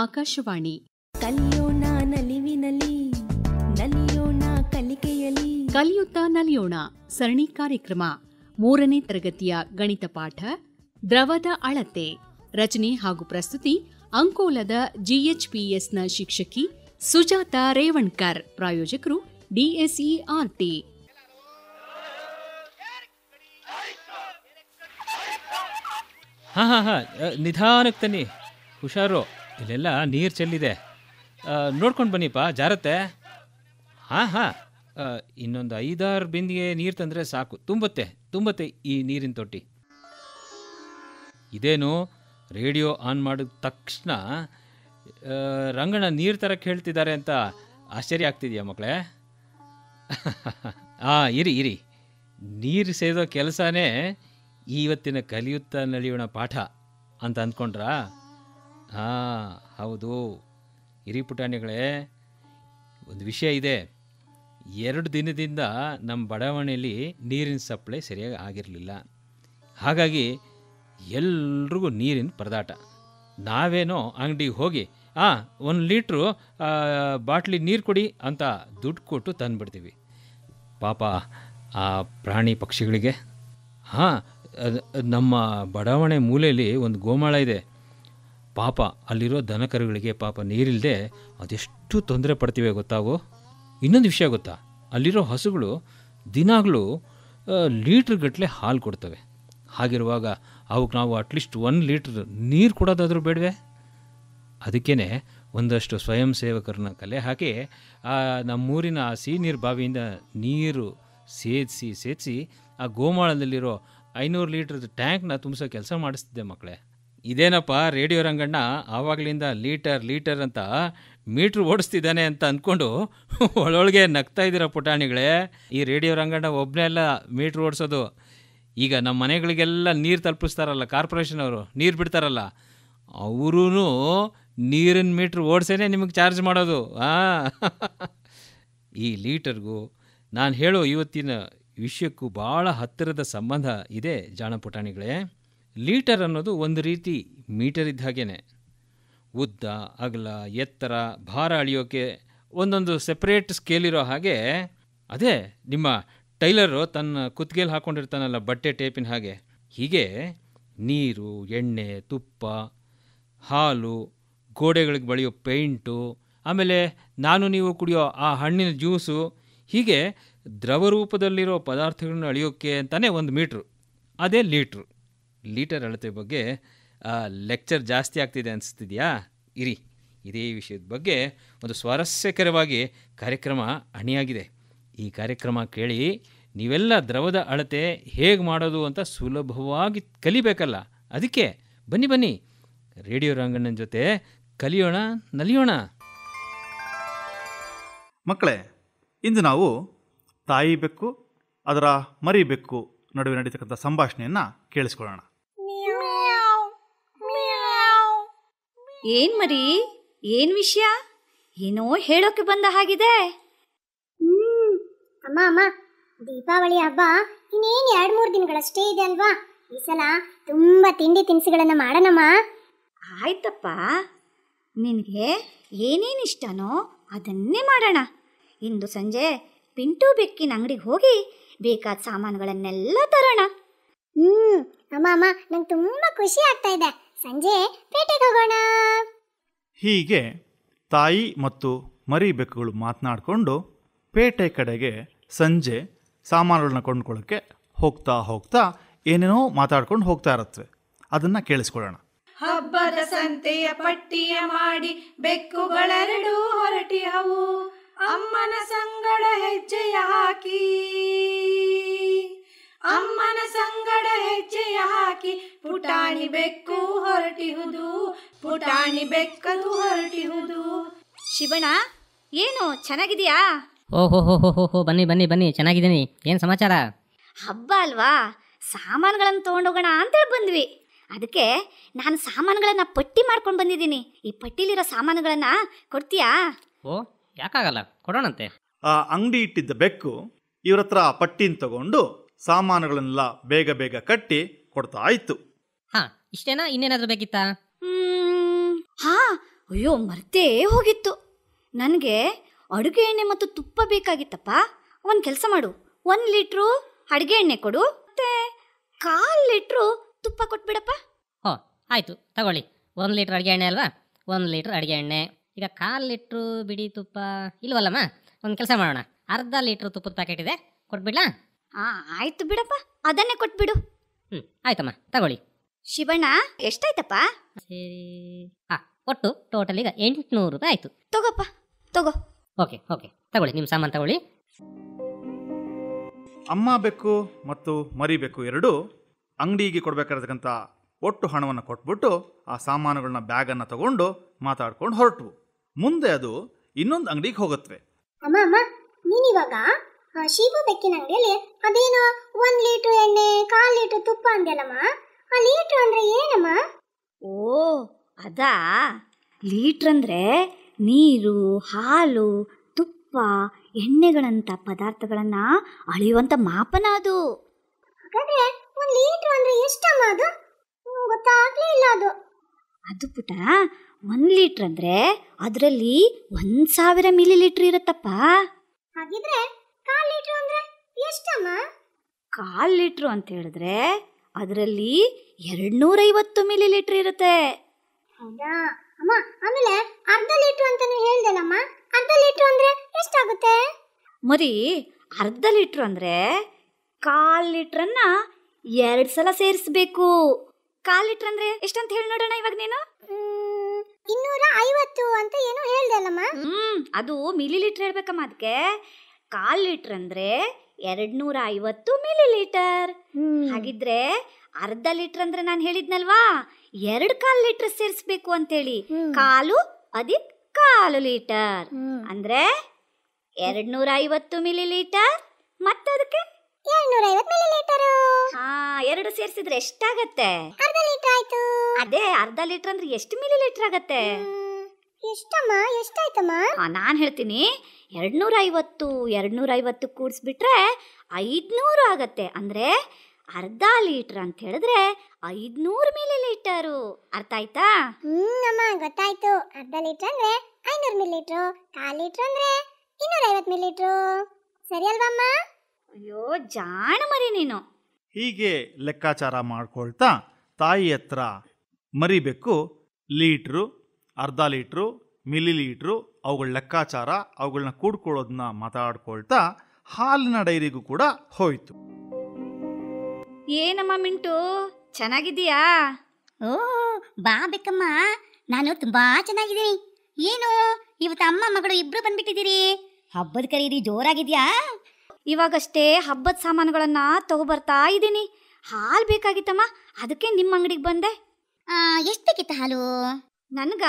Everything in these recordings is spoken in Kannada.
ಆಕಾಶವಾಣಿ ಕಲಿಯೋಣ ನಲಿವಿನಲಿ ನಲಿಯೋಣ ಕಲಿಕೆಯಲ್ಲಿ ಕಲಿಯುತ್ತ ನಲಿಯೋಣ ಸರಣಿ ಕಾರ್ಯಕ್ರಮ ಮೂರನೇ ತರಗತಿಯ ಗಣಿತ ಪಾಠ ದ್ರವದ ಅಳತೆ ರಚನೆ ಹಾಗೂ ಪ್ರಸ್ತುತಿ ಅಂಕೋಲದ ಜಿಎಚ್ಪಿಎಸ್ನ ಶಿಕ್ಷಕಿ ಸುಜಾತ ರೇವಣ್ಕರ್ ಪ್ರಾಯೋಜಕರು ಡಿಎಸ್ಇಆರ್ಟಿ ಹಾ ಹಾ ಹಾ ನಿಧಾನಕ್ಕೆ ತನ್ನಿ ಹುಷಾರು ಇಲ್ಲೆಲ್ಲ ನೀರು ಚೆಲ್ಲಿದೆ ನೋಡ್ಕೊಂಡು ಬನ್ನಿಪ್ಪ ಜಾರತ್ತೆ ಹಾಂ ಹಾಂ ಇನ್ನೊಂದು ಐದಾರು ಬಿಂದಿಗೆ ನೀರು ತಂದರೆ ಸಾಕು ತುಂಬುತ್ತೆ ತುಂಬತ್ತೆ ಈ ನೀರಿನ ತೊಟ್ಟಿ ಇದೇನು ರೇಡಿಯೋ ಆನ್ ಮಾಡಿದ ತಕ್ಷಣ ರಂಗಣ ನೀರು ತರಕ್ಕೆ ಹೇಳ್ತಿದ್ದಾರೆ ಅಂತ ಆಶ್ಚರ್ಯ ಆಗ್ತಿದೆಯಾ ಮಕ್ಕಳೇ ಹಾಂ ಇರಿ ಇರಿ ನೀರು ಸೇದೋ ಕೆಲಸನೇ ಇವತ್ತಿನ ಕಲಿಯುತ್ತಾ ನಡೆಯೋಣ ಪಾಠ ಅಂತ ಅಂದ್ಕೊಂಡ್ರಾ ಹಾಂ ಹೌದು ಹಿರಿ ಪುಟಾಣಿಗಳೇ ಒಂದು ವಿಷಯ ಇದೆ ಎರಡು ದಿನದಿಂದ ನಮ್ಮ ಬಡಾವಣೆಯಲ್ಲಿ ನೀರಿನ ಸಪ್ಲೈ ಸರಿಯಾಗಿ ಆಗಿರಲಿಲ್ಲ ಹಾಗಾಗಿ ಎಲ್ರಿಗೂ ನೀರಿನ ಪರದಾಟ ನಾವೇನೋ ಅಂಗಡಿಗೆ ಹೋಗಿ ಆ ಒಂದು ಲೀಟ್ರು ಬಾಟ್ಲಿ ನೀರು ಕೊಡಿ ಅಂತ ದುಡ್ಡು ಕೊಟ್ಟು ತಂದುಬಿಡ್ತೀವಿ ಪಾಪ ಆ ಪ್ರಾಣಿ ಪಕ್ಷಿಗಳಿಗೆ ಹಾಂ ನಮ್ಮ ಬಡಾವಣೆ ಮೂಲೆಯಲ್ಲಿ ಒಂದು ಗೋಮಾಳ ಇದೆ ಪಾಪ ಅಲ್ಲಿರೋ ದನಕರುಗಳಿಗೆ ಪಾಪ ನೀರಿಲ್ಲದೆ ಅದೆಷ್ಟು ತೊಂದರೆ ಪಡ್ತೀವಿ ಗೊತ್ತಾವು ಇನ್ನೊಂದು ವಿಷಯ ಗೊತ್ತಾ ಅಲ್ಲಿರೋ ಹಸುಗಳು ದಿನಾಗ್ಲೂ ಲೀಟ್ರ್ ಗಟ್ಟಲೆ ಹಾಲು ಕೊಡ್ತವೆ ಹಾಗಿರುವಾಗ ಅವಕ್ಕೆ ನಾವು ಅಟ್ಲೀಸ್ಟ್ ಒನ್ ಲೀಟ್ರ್ ನೀರು ಕೊಡೋದಾದರೂ ಬೇಡವೆ ಅದಕ್ಕೇ ಒಂದಷ್ಟು ಸ್ವಯಂ ಸೇವಕರನ್ನ ಕಲೆ ಹಾಕಿ ಆ ನಮ್ಮೂರಿನ ಆ ನೀರು ಬಾವಿಯಿಂದ ನೀರು ಸೇದಿಸಿ ಸೇದಿಸಿ ಆ ಗೋಮಾಳದಲ್ಲಿರೋ ಐನೂರು ಲೀಟ್ರದ್ದು ಟ್ಯಾಂಕ್ನ ತುಂಬಿಸೋ ಕೆಲಸ ಮಾಡಿಸ್ತಿದ್ದೆ ಮಕ್ಕಳೇ ಇದೇನಪ್ಪ ರೇಡಿಯೋ ರಂಗಣ್ಣ ಆವಾಗಲಿಂದ ಲೀಟರ್ ಲೀಟರ್ ಅಂತ ಮೀಟ್ರ್ ಓಡಿಸ್ತಿದ್ದಾನೆ ಅಂತ ಅಂದ್ಕೊಂಡು ಒಳೊಳಗೆ ನಗ್ತಾ ಇದ್ದೀರ ಪುಟಾಣಿಗಳೇ ಈ ರೇಡಿಯೋ ರಂಗಣ್ಣ ಒಬ್ಬನೇ ಎಲ್ಲ ಮೀಟ್ರ್ ಓಡಿಸೋದು ಈಗ ನಮ್ಮ ಮನೆಗಳಿಗೆಲ್ಲ ನೀರು ತಲುಪಿಸ್ತಾರಲ್ಲ ಕಾರ್ಪೊರೇಷನ್ ಅವರು ನೀರು ಬಿಡ್ತಾರಲ್ಲ ಅವರೂ ನೀರಿನ ಮೀಟ್ರ್ ಓಡಿಸೇನೆ ನಿಮಗೆ ಚಾರ್ಜ್ ಮಾಡೋದು ಈ ಲೀಟರ್ಗೂ ನಾನು ಹೇಳೋ ಇವತ್ತಿನ ವಿಷಯಕ್ಕೂ ಭಾಳ ಹತ್ತಿರದ ಸಂಬಂಧ ಇದೆ ಜಾಣ ಪುಟಾಣಿಗಳೇ ಲೀಟರ್ ಅನ್ನೋದು ಒಂದು ರೀತಿ ಮೀಟರ್ ಇದ್ದ ಉದ್ದ ಅಗಲ ಎತ್ತರ ಭಾರ ಅಳಿಯೋಕೆ ಒಂದೊಂದು ಸೆಪ್ರೇಟ್ ಸ್ಕೇಲ್ ಇರೋ ಹಾಗೆ ಅದೇ ನಿಮ್ಮ ಟೈಲರು ತನ್ನ ಕುತ್ತಿಗೆಯಲ್ಲಿ ಹಾಕ್ಕೊಂಡಿರ್ತಾನಲ್ಲ ಬಟ್ಟೆ ಟೇಪಿನ ಹಾಗೆ ಹೀಗೆ ನೀರು ಎಣ್ಣೆ ತುಪ್ಪ ಹಾಲು ಗೋಡೆಗಳಿಗೆ ಬಳಿಯೋ ಪೇಂಟು ಆಮೇಲೆ ನಾನು ನೀವು ಕುಡಿಯೋ ಆ ಹಣ್ಣಿನ ಜ್ಯೂಸು ಹೀಗೆ ದ್ರವ ರೂಪದಲ್ಲಿರೋ ಪದಾರ್ಥಗಳನ್ನ ಅಳಿಯೋಕ್ಕೆ ಅಂತಲೇ ಒಂದು ಮೀಟ್ರು ಅದೇ ಲೀಟ್ರು ಲೀಟರ್ ಅಳತೆ ಬಗ್ಗೆ ಲೆಕ್ಚರ್ ಜಾಸ್ತಿ ಆಗ್ತಿದೆ ಅನಿಸ್ತಿದೆಯಾ ಇರಿ ಇದೇ ವಿಷಯದ ಬಗ್ಗೆ ಒಂದು ಸ್ವಾರಸ್ಯಕರವಾಗಿ ಕಾರ್ಯಕ್ರಮ ಅಣಿಯಾಗಿದೆ ಈ ಕಾರ್ಯಕ್ರಮ ಕೇಳಿ ನೀವೆಲ್ಲ ದ್ರವದ ಅಳತೆ ಹೇಗೆ ಮಾಡೋದು ಅಂತ ಸುಲಭವಾಗಿ ಕಲಿಬೇಕಲ್ಲ ಅದಕ್ಕೆ ಬನ್ನಿ ಬನ್ನಿ ರೇಡಿಯೋ ರಂಗಣ್ಣನ ಜೊತೆ ಕಲಿಯೋಣ ನಲಿಯೋಣ ಮಕ್ಕಳೇ ಇಂದು ನಾವು ತಾಯಿ ಬೆಕ್ಕು ಅದರ ಮರಿ ಬೆಕ್ಕು ನಡುವೆ ನಡೀತಕ್ಕಂಥ ಸಂಭಾಷಣೆಯನ್ನು ಕೇಳಿಸ್ಕೊಳ್ಳೋಣ ಏನ್ ಮರಿ ಏನ್ ವಿಷಯ ಏನೋ ಹೇಳೋಕೆ ಬಂದ ಹಾಗಿದೆ ಹ್ಮ್ ಅಮ್ಮ ಅಮ್ಮ ದೀಪಾವಳಿ ಹಬ್ಬ ಇನ್ನೇನ್ ಎರಡ್ ಮೂರ್ ದಿನಗಳಷ್ಟೇ ಇದೆ ಅಲ್ವಾ ಈ ಸಲ ತುಂಬಾ ತಿಂಡಿ ತಿನಿಸುಗಳನ್ನ ಮಾಡೋಣಮ್ಮ ಆಯ್ತಪ್ಪ ನಿನಗೆ ಏನೇನ್ ಇಷ್ಟನೋ ಅದನ್ನೇ ಮಾಡೋಣ ಇಂದು ಸಂಜೆ ಪಿಂಟು ಬೆಕ್ಕಿನ ಅಂಗಡಿಗೆ ಹೋಗಿ ಬೇಕಾದ ಸಾಮಾನುಗಳನ್ನೆಲ್ಲ ತರೋಣ ಹ್ಮ್ ಅಮ್ಮ ಅಮ್ಮ ನಂಗೆ ತುಂಬಾ ಖುಷಿ ಆಗ್ತಾ ಇದೆ ಸಂಜೆ ಪೇಟೆಗೆ ಹೋಗೋಣ ಹೀಗೆ ತಾಯಿ ಮತ್ತು ಮರಿ ಬೆಕ್ಕುಗಳು ಮಾತನಾಡಿಕೊಂಡು ಪೇಟೆ ಕಡೆಗೆ ಸಂಜೆ ಸಾಮಾನುಗಳನ್ನ ಕೊಂಡ್ಕೊಳ್ಳೋಕ್ಕೆ ಹೋಗ್ತಾ ಹೋಗ್ತಾ ಏನೇನೋ ಮಾತಾಡ್ಕೊಂಡು ಹೋಗ್ತಾ ಇರತ್ವೆ ಅದನ್ನ ಕೇಳಿಸ್ಕೊಳ್ಳೋಣ ಹಬ್ಬದ ಸಂತೆಯ ಪಟ್ಟಿಯ ಮಾಡಿ ಬೆಕ್ಕುಗಳೆರಡೂ ಹೊರಟಿಯವು ಅಮ್ಮನ ಸಂಗಡ ಹೆಜ್ಜೆಯ ಹಾಕಿ ಅಮ್ಮನ ಸಂಗಡ ಹೆಜ್ಜೆ ಹಾಕಿ ಪುಟಾಣಿ ಬೆಕ್ಕು ಹೊರಟಿಹುದು ಪುಟಾಣಿ ಬೆಕ್ಕದು ಹೊರಟಿಹುದು ಶಿವಣ ಏನು ಚೆನ್ನಾಗಿದೆಯಾ ಓಹೋ ಹೋ ಹೋ ಹೋ ಬನ್ನಿ ಬನ್ನಿ ಬನ್ನಿ ಚೆನ್ನಾಗಿದ್ದೀನಿ ಏನು ಸಮಾಚಾರ ಹಬ್ಬ ಅಲ್ವಾ ಸಾಮಾನುಗಳನ್ನು ತೊಗೊಂಡೋಗೋಣ ಅಂತೇಳಿ ಬಂದ್ವಿ ಅದಕ್ಕೆ ನಾನು ಸಾಮಾನುಗಳನ್ನು ಪಟ್ಟಿ ಮಾಡ್ಕೊಂಡು ಬಂದಿದ್ದೀನಿ ಈ ಪಟ್ಟಿಲಿರೋ ಸಾಮಾನುಗಳನ್ನು ಕೊಡ್ತೀಯಾ ಓ ಯಾಕಾಗಲ್ಲ ಕೊಡೋಣಂತೆ ಆ ಅಂಗಡಿ ಇಟ್ಟಿದ್ದ ಬೆಕ್ಕು ಇವ್ರ ಹತ್ರ ಪಟ್ಟಿನ ತಗೊಂಡು ಸಾಮಾನುಗಳನ್ನೆಲ್ಲ ಬೇಗ ಬೇಗ ಕಟ್ಟಿ ಕೊಡ್ತಾ ಇತ್ತು ಹಾ ಇಷ್ಟೇನಾ ಇನ್ನೇನಾದ್ರೂ ಬೇಕಿತ್ತಾ ಹಾ ಅಯ್ಯೋ ಮರ್ತೇ ಹೋಗಿತ್ತು ನನಗೆ ಅಡುಗೆ ಎಣ್ಣೆ ಮತ್ತು ತುಪ್ಪ ಬೇಕಾಗಿತ್ತಪ್ಪ ಒಂದು ಕೆಲಸ ಮಾಡು ಒಂದ್ ಲೀಟ್ರು ಅಡುಗೆ ಎಣ್ಣೆ ಕೊಡು ಮತ್ತೆ ಕಾಲು ಲೀಟ್ರು ತುಪ್ಪ ಕೊಟ್ಬಿಡಪ್ಪ ಹೋ ಆಯಿತು ತಗೊಳ್ಳಿ ಒಂದ್ ಲೀಟ್ರ್ ಅಡುಗೆ ಎಣ್ಣೆ ಅಲ್ವಾ ಒಂದ್ ಲೀಟ್ರ್ ಅಡುಗೆ ಎಣ್ಣೆ ಈಗ ಕಾಲ್ ಲೀಟ್ರು ಬಿಡಿ ತುಪ್ಪ ಇಲ್ವಲ್ಲಮ್ಮ ಒಂದು ಕೆಲಸ ಮಾಡೋಣ ಅರ್ಧ ಲೀಟ್ರ್ ತುಪ್ಪದ ಪ್ಯಾಕೆಟ್ ಇದೆ ಕೊಟ್ಬಿಡ್ಲಾ ಆ ಆಯ್ತು ಬಿಡಪ್ಪ ಅದನ್ನೇ ಕೊಟ್ಬಿಡು ಹ್ಞೂ ಆಯ್ತಮ್ಮ ತಗೊಳ್ಳಿ ಶಿವಣ್ಣ ಎಷ್ಟಾಯ್ತಪ್ಪ ಹಾಂ ಒಟ್ಟು ಟೋಟಲ್ ಈಗ ಎಂಟುನೂರು ರೂಪಾಯಿ ಆಯ್ತು ತಗೋಪ್ಪ ತಗೋ ಓಕೆ ಓಕೆ ತಗೊಳ್ಳಿ ನಿಮ್ಮ ಸಾಮಾನು ತಗೊಳ್ಳಿ ಅಮ್ಮ ಬೆಕ್ಕು ಮತ್ತು ಮರಿ ಬೆಕ್ಕು ಎರಡೂ ಅಂಗಡಿಗೆ ಕೊಡಬೇಕಾಗಿರ್ತಕ್ಕಂಥ ಒಟ್ಟು ಹಣವನ್ನು ಕೊಟ್ಬಿಟ್ಟು ಆ ಸಾಮಾನುಗಳನ್ನ ಬ್ಯಾಗನ್ನು ತಗೊಂಡು ಮಾತಾಡ್ಕೊಂಡು ಹೊರಟವು ಮುಂದೆ ಅದು ಇನ್ನೊಂದು ಅಂಗಡಿಗೆ ಹೋಗುತ್ತವೆ ಅಮ್ಮ ಅಮ್ಮ ನೀನಿವಾಗ ಶೀಬು ಬೆಕ್ಕಿನ ಅಂಗಡಿಯಲ್ಲಿ ಅದೇನೋ ಒಂದ್ ಲೀಟರ್ ಎಣ್ಣೆ ಕಾಲ್ ಲೀಟರ್ ತುಪ್ಪ ಅಂದ್ಯಲ್ಲಮ್ಮ ಆ ಲೀಟರ್ ಅಂದ್ರೆ ಏನಮ್ಮ ಓ ಅದಾ ಲೀಟರ್ ಅಂದ್ರೆ ನೀರು ಹಾಲು ತುಪ್ಪ ಎಣ್ಣೆಗಳಂತ ಪದಾರ್ಥಗಳನ್ನು ಅಳೆಯುವಂಥ ಮಾಪನ ಅದು ಹಾಗಾದ್ರೆ ಒಂದು ಲೀಟ್ರ್ ಅಂದರೆ ಎಷ್ಟಮ್ಮ ಅದು ಗೊತ್ತಾಗಲೇ ಇಲ್ಲ ಅದು ಅದು ಪುಟ ಒಂದು ಲೀಟ್ರ್ ಅಂದರೆ ಅದರಲ್ಲಿ ಒಂದು ಸಾವಿರ ಮಿಲಿ ಲೀಟ್ರ್ ಇರತ್ತಪ್ಪ ಹಾಗಿದ್ರೆ ಕಾಲ್ ಲೀಟ್ರ್ ಅಂದ್ರೆ ಎಷ್ಟಮ್ಮ ಕಾಲ್ ಲೀಟ್ರು ಅಂತ ಹೇಳಿದ್ರೆ ಅದರಲ್ಲಿ ಎರಡ್ನೂರೈವತ್ತು ಮಿಲಿ ಲೀಟ್ರ್ ಇರುತ್ತೆ ಹೌದಾ ಅಮ್ಮ ಆಮೇಲೆ ಅರ್ಧ ಲೀಟ್ರ್ ಅಂತ ಹೇಳ್ದಲ್ಲಮ್ಮ ಅರ್ಧ ಲೀಟ್ರ್ ಅಂದ್ರೆ ಎಷ್ಟಾಗುತ್ತೆ ಮರಿ ಅರ್ಧ ಲೀಟ್ರ್ ಅಂದ್ರೆ ಕಾಲ್ ಲೀಟ್ರನ್ನ ಎರಡು ಸಲ ಸೇರಿಸಬೇಕು ಕಾಲ್ ಲೀಟ್ರ್ ಅಂದ್ರೆ ಎಷ್ಟಂತ ಹೇಳಿ ನೋಡೋಣ ಇವಾಗ ನೀನು ಇನ್ನೂರ ಐವತ್ತು ಅಂತ ಏನೋ ಹೇಳ್ದಲ್ಲಮ್ಮ ಹ್ಮ್ ಅದು ಮಿಲಿ ಲೀಟ್ರ್ ಹೇಳ್ಬೇಕಮ್ಮ ಅದಕ್ಕೆ ಕಾಲ್ ಲೀಟರ್ ಅಂದ್ರೆ ಎರಡ್ನೂರ ಐವತ್ತು ಮಿಲಿ ಲೀಟರ್ ಹಾಗಿದ್ರೆ ಅರ್ಧ ಲೀಟರ್ ಅಂದ್ರೆ ನಾನು ಹೇಳಿದ್ನಲ್ವಾ ಎರಡು ಕಾಲ್ ಲೀಟರ್ ಸೇರಿಸ್ಬೇಕು ಹೇಳಿ ಕಾಲು ಅದಿಕ್ ಕಾಲು ಲೀಟರ್ ಅಂದ್ರೆ ಎರಡ್ ನೂರ ಐವತ್ತು ಮಿಲಿ ಲೀಟರ್ ಮತ್ತೆ ಅದಕ್ಕೆ ಎರಡು ಸೇರಿಸಿದ್ರೆ ಎಷ್ಟಾಗತ್ತೆ ಅದೇ ಅರ್ಧ ಲೀಟರ್ ಅಂದ್ರೆ ಎಷ್ಟು ಮಿಲಿ ಲೀಟರ್ ಆಗತ್ತೆ ಎಷ್ಟಮ್ಮ ಎಷ್ಟಾಯ್ತಮ್ಮ ನಾನು ಹೇಳ್ತೀನಿ ಎರಡ್ನೂರ ಐವತ್ತು ಎರಡ್ನೂರ ಐವತ್ತು ಕೂಡಿಸ್ಬಿಟ್ರೆ ಐದುನೂರು ಆಗತ್ತೆ ಅಂದರೆ ಅರ್ಧ ಲೀಟ್ರ್ ಅಂತ ಹೇಳಿದ್ರೆ ಐದುನೂರು ಮಿಲಿ ಲೀಟರು ಅರ್ಥ ಆಯ್ತಾ ಅಮ್ಮ ಗೊತ್ತಾಯ್ತು ಅರ್ಧ ಲೀಟ್ರ್ ಅಂದ್ರೆ ಐನೂರು ಮಿಲಿ ಲೀಟ್ರು ಕಾಲು ಲೀಟ್ರ್ ಅಂದ್ರೆ ಇನ್ನೂರ ಐವತ್ತು ಮಿಲಿ ಸರಿ ಅಲ್ವಮ್ಮ ಅಯ್ಯೋ ಜಾಣ ಮರಿ ನೀನು ಹೀಗೆ ಲೆಕ್ಕಾಚಾರ ಮಾಡ್ಕೊಳ್ತಾ ತಾಯಿ ಹತ್ರ ಮರಿಬೇಕು ಲೀಟ್ರು ಅರ್ಧ ಲೀಟ್ರು ಮಿಲಿ ಲೀಟ್ರು ಅವುಗಳ ಲೆಕ್ಕಾಚಾರ ಅವುಗಳನ್ನ ಕೂಡ್ಕೊಳ್ಳೋದನ್ನ ಮಾತಾಡ್ಕೊಳ್ತಾ ಹಾಲಿನ ಡೈರಿಗೂ ಕೂಡ ಹೋಯ್ತು ಏನಮ್ಮ ಮಿಂಟು ಚೆನ್ನಾಗಿದ್ದೀಯಾ ಓ ಬಾ ಬೇಕಮ್ಮ ನಾನು ತುಂಬಾ ಚೆನ್ನಾಗಿದ್ದೀನಿ ಏನು ಇವತ್ತು ಅಮ್ಮ ಮಗಳು ಇಬ್ರು ಬಂದ್ಬಿಟ್ಟಿದ್ದೀರಿ ಹಬ್ಬದ ಖರೀದಿ ಜೋರಾಗಿದ್ಯಾ ಇವಾಗಷ್ಟೇ ಹಬ್ಬದ ಸಾಮಾನುಗಳನ್ನ ತಗೊಬರ್ತಾ ಇದ್ದೀನಿ ಹಾಲು ಬೇಕಾಗಿತ್ತಮ್ಮ ಅದಕ್ಕೆ ನಿಮ್ಮ ಅಂಗಡಿಗೆ ಬಂದೆ ಎಷ್ಟು ಹಾಲು ನನ್ಗ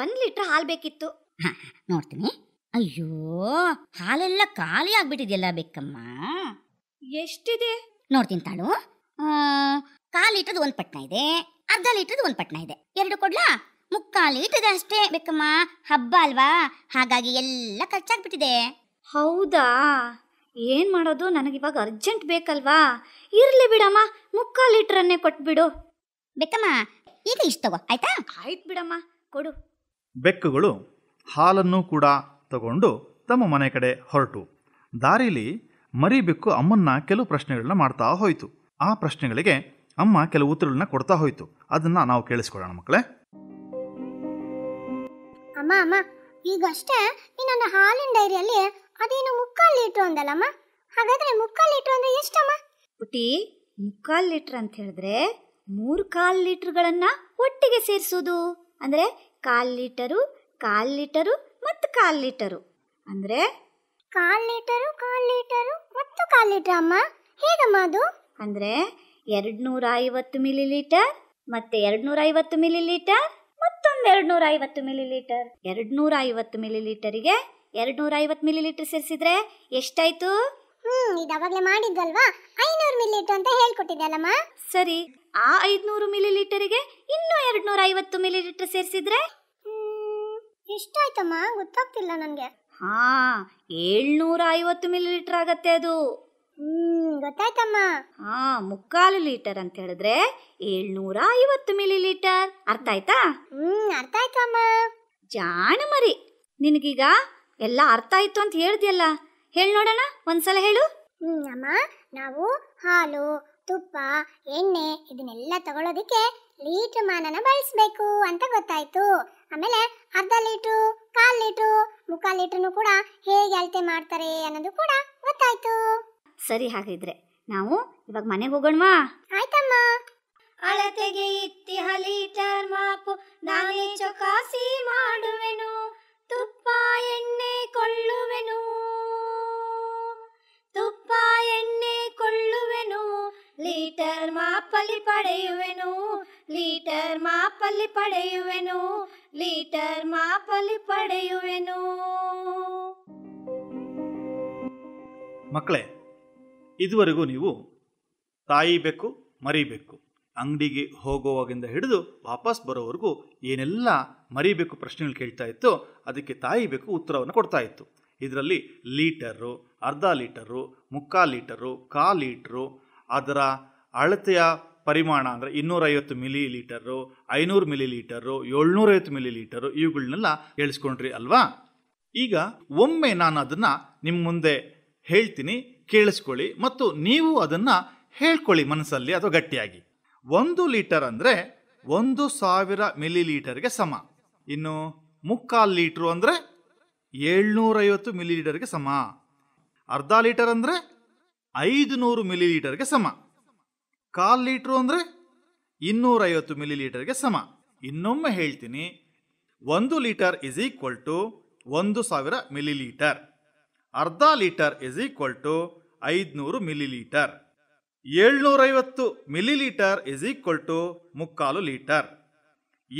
ಒಂದ್ ಲೀಟರ್ ಹಾಲು ಬೇಕಿತ್ತು ನೋಡ್ತೀನಿ ಅಯ್ಯೋ ಹಾಲೆಲ್ಲ ಖಾಲಿ ಆಗ್ಬಿಟ್ಟಿದ್ಯಲ್ಲ ಬೇಕಮ್ಮ ಎಷ್ಟಿದೆ ನೋಡ್ತೀನಿ ತಾಳು ಕಾಲು ಲೀಟರ್ದು ಒಂದ್ ಪಟ್ನ ಇದೆ ಅರ್ಧ ಲೀಟರ್ದು ಒಂದ್ ಪಟ್ನ ಇದೆ ಎರಡು ಕೊಡ್ಲಾ ಮುಕ್ಕಾಲ್ ಲೀಟರ್ ಅಷ್ಟೇ ಬೇಕಮ್ಮ ಹಬ್ಬ ಅಲ್ವಾ ಹಾಗಾಗಿ ಎಲ್ಲ ಖರ್ಚಾಗ್ಬಿಟ್ಟಿದೆ ಹೌದಾ ಏನು ಮಾಡೋದು ನನಗಿವಾಗ ಅರ್ಜೆಂಟ್ ಬೇಕಲ್ವಾ ಇರ್ಲಿ ಬಿಡಮ್ಮ ಮುಕ್ಕಾಲು ಲೀಟ್ರನ್ನೇ ಕೊಟ್ಬಿಡು ಬೇಕಮ್ಮ ಈಗ ಇಷ್ಟವ ಆಯ್ತಾ ಆಯ್ತು ಬಿಡಮ್ಮ ಕೊಡು ಬೆಕ್ಕುಗಳು ಹಾಲನ್ನು ಕೂಡ ತಗೊಂಡು ತಮ್ಮ ಮನೆ ಕಡೆ ಹೊರಟು ದಾರಿಲಿ ಮರಿ ಬೆಕ್ಕು ಅಮ್ಮನ್ನ ಕೆಲವು ಪ್ರಶ್ನೆಗಳನ್ನ ಮಾಡ್ತಾ ಹೋಯಿತು ಆ ಪ್ರಶ್ನೆಗಳಿಗೆ ಅಮ್ಮ ಕೆಲವು ಉತ್ತರಗಳನ್ನ ಕೊಡ್ತಾ ಹೋಯಿತು ಅದನ್ನ ನಾವು ಕೇಳಿಸ್ಕೊಳ್ಳೋಣ ಮಕ್ಕಳೇ ಅಮ್ಮ ಅಮ್ಮ ಈಗಷ್ಟೇ ಈ ನನ್ನ ಹಾಲಿನ ಡೈರಿಯಲ್ಲಿ ಅದೇನು ಮುಕ್ಕಾಲು ಲೀಟ್ರ್ ಅಂದಲ್ಲಮ್ಮ ಹಾಗಾದ್ರೆ ಮುಕ್ಕಾಲು ಲೀಟ್ರ್ ಅಂದ್ರೆ ಎಷ್ಟಮ್ಮ ಪುಟಿ ಮುಕ್ಕಾಲು ಲೀಟ್ರ್ ಅಂತ ಹೇಳಿದ್ರೆ ಮೂರು ಕಾಲು ಲೀಟ್ರ್ಗಳನ್ನು ಒಟ್ಟಿಗೆ ಸೇರಿಸೋದು ಅಂದರೆ ಕಾಲು ಲೀಟರು ಕಾಲು ಲೀಟರು ಮತ್ತು ಕಾಲು ಲೀಟರು ಅಂದರೆ ಕಾಲು ಲೀಟರು ಕಾಲು ಲೀಟರು ಮತ್ತು ಕಾಲು ಲೀಟರ್ ಅಮ್ಮ ಹೇಗಮ್ಮ ಅದು ಅಂದರೆ ಎರಡು ನೂರ ಐವತ್ತು ಮಿಲಿ ಲೀಟರ್ ಮತ್ತು ಎರಡು ನೂರ ಐವತ್ತು ಮಿಲಿ ಲೀಟರ್ ಮತ್ತೊಂದು ಎರಡು ನೂರ ಐವತ್ತು ಮಿಲಿ ಲೀಟರ್ ಎರಡು ನೂರ ಐವತ್ತು ಮಿಲಿ ಲೀಟರಿಗೆ ಎರಡು ನೂರ ಐವತ್ತು ಮಿಲಿ ಲೀಟರ್ ಸೇರಿಸಿದ್ರೆ ಎಷ್ಟಾಯಿತು ಹ್ಮ್ ಇದಾವಾಗ್ಲೇ ಅವಾಗಲೇ ಮಾಡಿದ್ವಲ್ವಾ ಐನೂರು ಮಿಲಿ ಅಂತ ಹೇಳ್ಕೊಟ್ಟಿದ್ದಲ್ಲಮ್ಮ ಸರಿ ಆ ಐದ್ನೂರು ಮಿಲಿಲೀಟರಿಗೆ ಇನ್ನೂ ಎರಡ್ ನೂರ ಐವತ್ತು ಮಿಲಿ ಲೀಟರ್ ಸೇರಿಸಿದ್ರೆ ಎಷ್ಟಾಯ್ತಮ್ಮ ಗೊತ್ತಾಗ್ತಿಲ್ಲ ನನಗೆ ಹಾ ಏಳ್ನೂರ ಐವತ್ತು ಮಿಲಿ ಆಗತ್ತೆ ಅದು ಹ್ಮ್ ಗೊತ್ತಾಯ್ತಮ್ಮ ಹಾ ಮುಕ್ಕಾಲು ಲೀಟರ್ ಅಂತ ಹೇಳಿದ್ರೆ ಏಳ್ನೂರ ಐವತ್ತು ಮಿಲಿ ಲೀಟರ್ ಅರ್ಥ ಆಯ್ತಾ ಹ್ಮ್ ಅರ್ಥ ಆಯ್ತಮ್ಮ ಜಾಣ ಮರಿ ನಿನಗೀಗ ಎಲ್ಲ ಅರ್ಥ ಆಯ್ತು ಅಂತ ಹೇಳ್ದಿಯಲ್ಲ ಹೇಳಿ ನೋಡೋಣ ಒಂದ್ಸಲ ಹೇಳು ಅಮ್ಮ ನಾವು ಹಾಲು ತುಪ್ಪ ಎಣ್ಣೆ ಇದನ್ನೆಲ್ಲ ತಗೊಳ್ಳೋದಿಕ್ಕೆ ಲೀಟರ್ ಮಾನನ ಬಳಸಬೇಕು ಅಂತ ಗೊತ್ತಾಯ್ತು ಆಮೇಲೆ ಅರ್ಧ ಲೀಟ್ರು ಕಾಲ್ ಲೀಟ್ರು ಮುಕ್ಕಾಲ್ ಲೀಟ್ರನ್ನು ಕೂಡ ಹೇಗೆ ಅಳತೆ ಮಾಡ್ತಾರೆ ಅನ್ನೋದು ಕೂಡ ಗೊತ್ತಾಯ್ತು ಸರಿ ಹಾಗಿದ್ರೆ ನಾವು ಇವಾಗ ಮನೆಗೆ ಹೋಗೋಣವಾ ಆಯ್ತಮ್ಮ ಅಳತೆಗೆ ಇತ್ತಿಹ ಲೀಟರ್ ಮಾಪು ನಾನೇ ಚೊಕಾಸಿ ಮಾಡುವೆನು ತುಪ್ಪ ಎಣ್ಣೆ ಕೊಳ್ಳುವೆನು ತುಪ್ಪ ಎಣ್ಣೆ ಕೊಳ್ಳುವೆನು ಲೀಟರ್ ಮಾಪಲ್ಲಿ ಪಡೆಯುವೆನು ಲೀಟರ್ ಮಾಪಲ್ಲಿ ಪಡೆಯುವೆನು ಲೀಟರ್ ಮಾಪಲ್ಲಿ ಪಡೆಯುವೆನು ಮಕ್ಕಳೇ ಇದುವರೆಗೂ ನೀವು ತಾಯಿ ಬೆಕ್ಕು ಮರಿಬೇಕು ಅಂಗಡಿಗೆ ಹೋಗುವಾಗಿಂದ ಹಿಡಿದು ವಾಪಸ್ ಬರೋವರೆಗೂ ಏನೆಲ್ಲ ಮರಿಬೇಕು ಪ್ರಶ್ನೆಗಳು ಕೇಳ್ತಾ ಇತ್ತು ಅದಕ್ಕೆ ತಾಯಿ ಬೇಕು ಉತ್ತರವನ್ನು ಕೊಡ್ತಾ ಇತ್ತು ಇದರಲ್ಲಿ ಲೀಟರು ಅರ್ಧ ಲೀಟರು ಮುಕ್ಕಾಲು ಲೀಟರು ಕಾ ಲೀಟ್ರು ಅದರ ಅಳತೆಯ ಪರಿಮಾಣ ಅಂದರೆ ಇನ್ನೂರೈವತ್ತು ಮಿಲಿ ಲೀಟರು ಐನೂರು ಮಿಲಿ ಲೀಟರು ಏಳ್ನೂರೈವತ್ತು ಮಿಲಿ ಲೀಟರು ಇವುಗಳನ್ನೆಲ್ಲ ಹೇಳಿಸ್ಕೊಂಡ್ರಿ ಅಲ್ವಾ ಈಗ ಒಮ್ಮೆ ನಾನು ಅದನ್ನು ನಿಮ್ಮ ಮುಂದೆ ಹೇಳ್ತೀನಿ ಕೇಳಿಸ್ಕೊಳ್ಳಿ ಮತ್ತು ನೀವು ಅದನ್ನು ಹೇಳ್ಕೊಳ್ಳಿ ಮನಸ್ಸಲ್ಲಿ ಅಥವಾ ಗಟ್ಟಿಯಾಗಿ ಒಂದು ಲೀಟರ್ ಅಂದರೆ ಒಂದು ಸಾವಿರ ಮಿಲಿ ಲೀಟರ್ಗೆ ಸಮ ಇನ್ನು ಮುಕ್ಕಾಲು ಲೀಟ್ರು ಅಂದರೆ ಏಳ್ನೂರೈವತ್ತು ಮಿಲಿ ಲೀಟರ್ಗೆ ಸಮ ಅರ್ಧ ಲೀಟರ್ ಅಂದರೆ ಐದು ನೂರು ಮಿಲಿ ಲೀಟರ್ಗೆ ಸಮ ಕಾಲು ಲೀಟ್ರು ಅಂದರೆ ಇನ್ನೂರೈವತ್ತು ಮಿಲಿ ಲೀಟರ್ಗೆ ಸಮ ಇನ್ನೊಮ್ಮೆ ಹೇಳ್ತೀನಿ ಒಂದು ಲೀಟರ್ ಇಸ್ ಈಕ್ವಲ್ ಟು ಒಂದು ಸಾವಿರ ಮಿಲಿ ಲೀಟರ್ ಅರ್ಧ ಲೀಟರ್ ಇಸ್ ಈಕ್ವಲ್ ಟು ಐದುನೂರು ಮಿಲಿ ಲೀಟರ್ ಏಳ್ನೂರೈವತ್ತು millilitre is equal to ಮುಕ್ಕಾಲು ಲೀಟರ್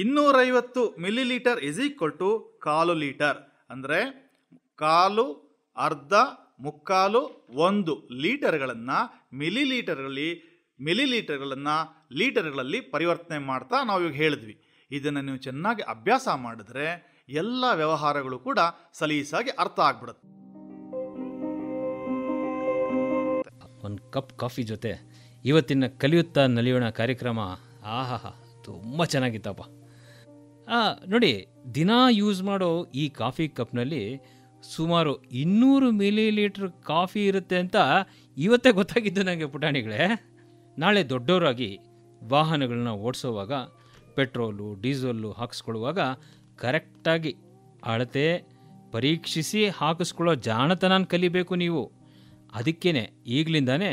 ಇನ್ನೂರೈವತ್ತು millilitre is equal to ಕಾಲು ಲೀಟರ್ ಅಂದರೆ ಕಾಲು ಅರ್ಧ ಮುಕ್ಕಾಲು ಒಂದು ಲೀಟರ್ಗಳನ್ನು ಮಿಲಿ ಲೀಟರ್ಗಳಲ್ಲಿ ಮಿಲಿ ಲೀಟರ್ಗಳನ್ನು ಲೀಟರ್ಗಳಲ್ಲಿ ಪರಿವರ್ತನೆ ಮಾಡ್ತಾ ನಾವು ಇವಾಗ ಹೇಳಿದ್ವಿ ಇದನ್ನು ನೀವು ಚೆನ್ನಾಗಿ ಅಭ್ಯಾಸ ಮಾಡಿದ್ರೆ ಎಲ್ಲ ವ್ಯವಹಾರಗಳು ಕೂಡ ಸಲೀಸಾಗಿ ಅರ್ಥ ಆಗ್ಬಿಡುತ್ತೆ ಒಂದು ಕಪ್ ಕಾಫಿ ಜೊತೆ ಇವತ್ತಿನ ಕಲಿಯುತ್ತಾ ನಲಿಯೋಣ ಕಾರ್ಯಕ್ರಮ ಆಹಾಹಾ ತುಂಬ ಚೆನ್ನಾಗಿತ್ತಪ್ಪ ನೋಡಿ ದಿನಾ ಯೂಸ್ ಮಾಡೋ ಈ ಕಾಫಿ ಕಪ್ನಲ್ಲಿ ಸುಮಾರು ಇನ್ನೂರು ಮಿಲಿ ಲೀಟ್ರ್ ಕಾಫಿ ಇರುತ್ತೆ ಅಂತ ಇವತ್ತೇ ಗೊತ್ತಾಗಿದ್ದು ನನಗೆ ಪುಟಾಣಿಗಳೇ ನಾಳೆ ದೊಡ್ಡವರಾಗಿ ವಾಹನಗಳನ್ನ ಓಡಿಸೋವಾಗ ಪೆಟ್ರೋಲು ಡೀಸೆಲ್ಲು ಹಾಕಿಸ್ಕೊಳ್ಳುವಾಗ ಕರೆಕ್ಟಾಗಿ ಅಳತೆ ಪರೀಕ್ಷಿಸಿ ಹಾಕಿಸ್ಕೊಳ್ಳೋ ಜಾಣತನ ಕಲಿಬೇಕು ನೀವು ಅದಕ್ಕೇ ಈಗಲಿಂದನೇ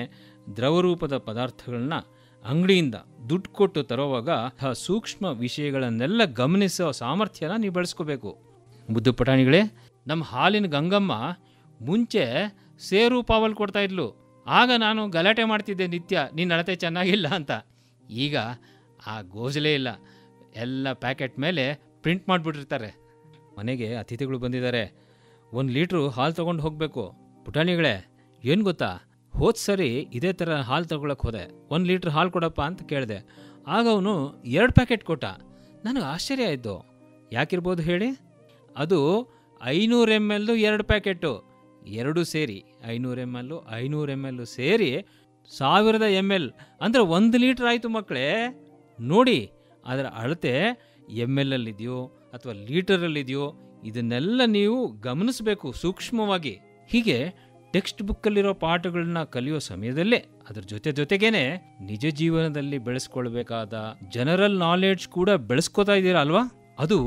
ದ್ರವರೂಪದ ಪದಾರ್ಥಗಳನ್ನ ಅಂಗಡಿಯಿಂದ ದುಡ್ಡು ಕೊಟ್ಟು ತರೋವಾಗ ಸೂಕ್ಷ್ಮ ವಿಷಯಗಳನ್ನೆಲ್ಲ ಗಮನಿಸೋ ಸಾಮರ್ಥ್ಯನ ನೀವು ಬೆಳೆಸ್ಕೋಬೇಕು ಬುದ್ಧ ಪಟಾಣಿಗಳೇ ನಮ್ಮ ಹಾಲಿನ ಗಂಗಮ್ಮ ಮುಂಚೆ ಸೇರು ಪಾವಲ್ ಕೊಡ್ತಾ ಇದ್ಲು ಆಗ ನಾನು ಗಲಾಟೆ ಮಾಡ್ತಿದ್ದೆ ನಿತ್ಯ ನಿನ್ನ ಅಳತೆ ಚೆನ್ನಾಗಿಲ್ಲ ಅಂತ ಈಗ ಆ ಗೋಜಲೇ ಇಲ್ಲ ಎಲ್ಲ ಪ್ಯಾಕೆಟ್ ಮೇಲೆ ಪ್ರಿಂಟ್ ಮಾಡಿಬಿಟ್ಟಿರ್ತಾರೆ ಮನೆಗೆ ಅತಿಥಿಗಳು ಬಂದಿದ್ದಾರೆ ಒಂದು ಲೀಟ್ರು ಹಾಲು ತೊಗೊಂಡು ಹೋಗಬೇಕು ಪುಟಾಣಿಗಳೇ ಏನು ಗೊತ್ತಾ ಹೋದ್ ಸರಿ ಇದೇ ಥರ ಹಾಲು ತಗೊಳಕ್ಕೆ ಹೋದೆ ಒಂದು ಲೀಟ್ರ್ ಹಾಲು ಕೊಡಪ್ಪ ಅಂತ ಕೇಳಿದೆ ಆಗ ಅವನು ಎರಡು ಪ್ಯಾಕೆಟ್ ಕೊಟ್ಟ ನನಗೆ ಆಶ್ಚರ್ಯ ಆಯಿತು ಯಾಕಿರ್ಬೋದು ಹೇಳಿ ಅದು ಐನೂರು ಎಮ್ ಎಲ್ದು ಎರಡು ಪ್ಯಾಕೆಟು ಎರಡು ಸೇರಿ ಐನೂರು ಎಮ್ ಎಲ್ಲು ಐನೂರು ಎಮ್ ಎಲ್ಲು ಸೇರಿ ಸಾವಿರದ ಎಮ್ ಎಲ್ ಅಂದರೆ ಒಂದು ಲೀಟ್ರ್ ಆಯಿತು ಮಕ್ಕಳೇ ನೋಡಿ ಅದರ ಅಳತೆ ಎಮ್ ಎಲ್ಲಲ್ಲಿದೆಯೋ ಅಥವಾ ಲೀಟರಲ್ಲಿದೆಯೋ ಇದನ್ನೆಲ್ಲ ನೀವು ಗಮನಿಸಬೇಕು ಸೂಕ್ಷ್ಮವಾಗಿ ಹೀಗೆ ಟೆಕ್ಸ್ಟ್ ಬುಕ್ಕಲ್ಲಿರೋ ಪಾಠಗಳನ್ನ ಕಲಿಯೋ ಸಮಯದಲ್ಲೇ ಅದರ ಜೊತೆ ಜೊತೆಗೇನೆ ನಿಜ ಜೀವನದಲ್ಲಿ ಬೆಳೆಸ್ಕೊಳ್ಬೇಕಾದ ಜನರಲ್ ನಾಲೆಡ್ಜ್ ಕೂಡ ಬೆಳೆಸ್ಕೋತಾ ಇದ್ದೀರಾ ಅಲ್ವಾ ಅದು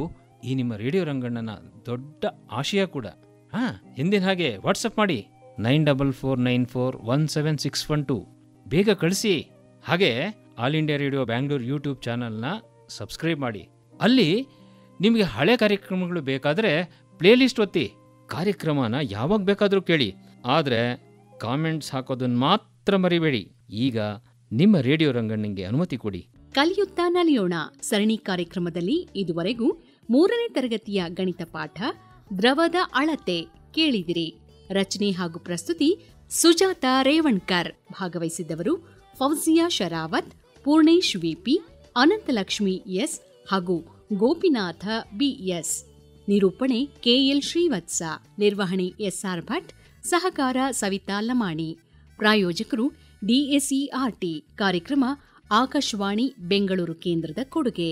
ಈ ನಿಮ್ಮ ರೇಡಿಯೋ ರಂಗಣ್ಣನ ದೊಡ್ಡ ಆಶಯ ಕೂಡ ಹಾಂ ಹಿಂದಿನ ಹಾಗೆ ವಾಟ್ಸಪ್ ಮಾಡಿ nine double four nine four one seven six one two ಬೇಗ ಕಳಿಸಿ ಹಾಗೆ all India radio Bangalore YouTube ಚಾನಲ್ನ ಸಬ್ಸ್ಕ್ರೈಬ್ ಮಾಡಿ ಅಲ್ಲಿ ನಿಮಗೆ ಹಳೆ ಕಾರ್ಯಕ್ರಮಗಳು ಬೇಕಾದರೆ ಪ್ಲೇಲಿಸ್ಟ್ ಒತ್ತಿ ಕಾರ್ಯಕ್ರಮನ ಯಾವಾಗ ಬೇಕಾದರೂ ಕೇಳಿ ಆದರೆ ಕಾಮೆಂಟ್ಸ್ ಹಾಕೋದನ್ನು ಮಾತ್ರ ಮರಿಬೇಡಿ ಈಗ ನಿಮ್ಮ ರೇಡಿಯೋ ರಂಗಣ್ಣಿಗೆ ಅನುಮತಿ ಕೊಡಿ ಕಲಿಯುತ್ತಾ ನಲಿಯೋಣ ಸರಣಿ ಕಾರ್ಯಕ್ರಮದಲ್ಲಿ ಇದುವರೆಗೂ ಮೂರನೇ ತರಗತಿಯ ಗಣಿತ ಪಾಠ ದ್ರವದ ಅಳತೆ ಕೇಳಿದಿರಿ ರಚನೆ ಹಾಗೂ ಪ್ರಸ್ತುತಿ ಸುಜಾತ ರೇವಣ್ಕರ್ ಭಾಗವಹಿಸಿದ್ದವರು ಫೌಜಿಯಾ ಶರಾವತ್ ಪೂರ್ಣೇಶ್ ವಿಪಿ ಅನಂತಲಕ್ಷ್ಮಿ ಎಸ್ ಹಾಗೂ ಗೋಪಿನಾಥ ಬಿಎಸ್ ನಿರೂಪಣೆ ಕೆಎಲ್ ಶ್ರೀವತ್ಸ ನಿರ್ವಹಣೆ ಎಸ್ಆರ್ ಭಟ್ ಸಹಕಾರ ಸವಿತಾ ಲಮಾಣಿ ಪ್ರಾಯೋಜಕರು ಡಿಎಸ್ಇಆರ್ಟಿ ಕಾರ್ಯಕ್ರಮ ಆಕಾಶವಾಣಿ ಬೆಂಗಳೂರು ಕೇಂದ್ರದ ಕೊಡುಗೆ